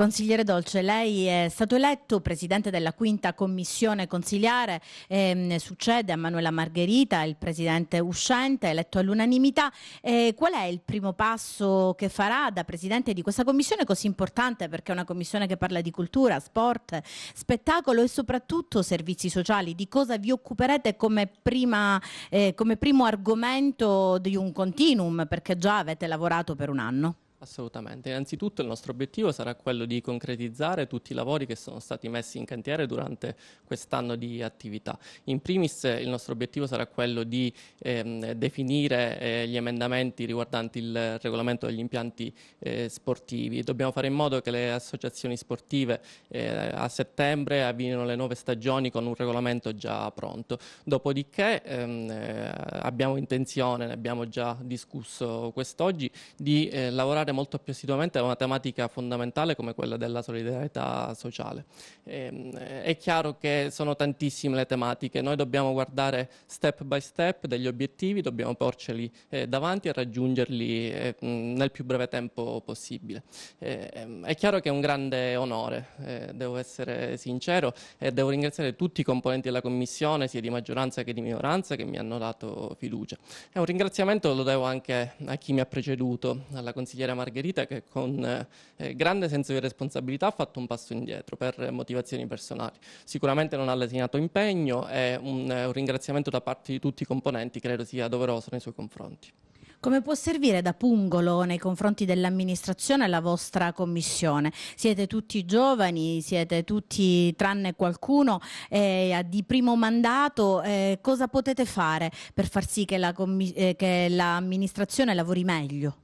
Consigliere Dolce, lei è stato eletto presidente della quinta commissione consiliare, ehm, succede a Manuela Margherita, il presidente uscente, eletto all'unanimità. Eh, qual è il primo passo che farà da presidente di questa commissione così importante perché è una commissione che parla di cultura, sport, spettacolo e soprattutto servizi sociali? Di cosa vi occuperete come, prima, eh, come primo argomento di un continuum perché già avete lavorato per un anno? Assolutamente. Innanzitutto il nostro obiettivo sarà quello di concretizzare tutti i lavori che sono stati messi in cantiere durante quest'anno di attività. In primis il nostro obiettivo sarà quello di ehm, definire eh, gli emendamenti riguardanti il regolamento degli impianti eh, sportivi. Dobbiamo fare in modo che le associazioni sportive eh, a settembre avvino le nuove stagioni con un regolamento già pronto. Dopodiché ehm, eh, abbiamo intenzione, ne abbiamo già discusso quest'oggi, di eh, lavorare dedicare molto più assiduamente a una tematica fondamentale come quella della solidarietà sociale. E, ehm, è chiaro che sono tantissime le tematiche, noi dobbiamo guardare step by step degli obiettivi, dobbiamo porceli eh, davanti e raggiungerli eh, nel più breve tempo possibile. Eh, è chiaro che è un grande onore, eh, devo essere sincero e devo ringraziare tutti i componenti della Commissione, sia di maggioranza che di minoranza, che mi hanno dato fiducia. E un ringraziamento lo devo anche a chi mi ha preceduto, alla consigliera Margherita che con eh, eh, grande senso di responsabilità ha fatto un passo indietro per motivazioni personali. Sicuramente non ha lesinato impegno e un, eh, un ringraziamento da parte di tutti i componenti credo sia doveroso nei suoi confronti. Come può servire da pungolo nei confronti dell'amministrazione la vostra commissione? Siete tutti giovani, siete tutti tranne qualcuno eh, di primo mandato, eh, cosa potete fare per far sì che eh, l'amministrazione la eh, lavori meglio?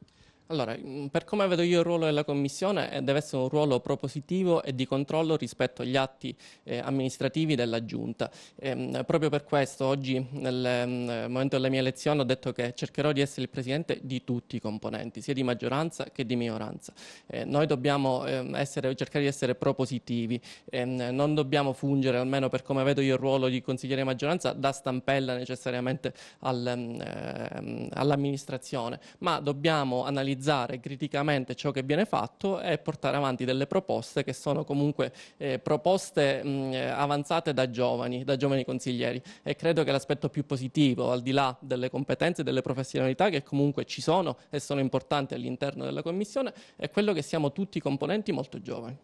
Allora, mm, per come vedo io il ruolo della Commissione eh, deve essere un ruolo propositivo e di controllo rispetto agli atti eh, amministrativi della Giunta. E, ehm, proprio per questo oggi nel mh, mm, eh, momento della mia elezione ho detto che cercherò di essere il Presidente di tutti i componenti, sia di maggioranza che di minoranza. E, eh, noi dobbiamo eh, essere, cercare di essere propositivi, e, ehm, non dobbiamo fungere, almeno per come vedo io il ruolo di consigliere di maggioranza, da stampella necessariamente al, mm, ehm, all'amministrazione, ma dobbiamo analizzare analizzare criticamente ciò che viene fatto e portare avanti delle proposte che sono comunque eh, proposte mh, eh, avanzate da giovani, da giovani consiglieri e credo che l'aspetto più positivo, al di là delle competenze e delle professionalità che comunque ci sono e sono importanti all'interno della Commissione, è quello che siamo tutti componenti molto giovani.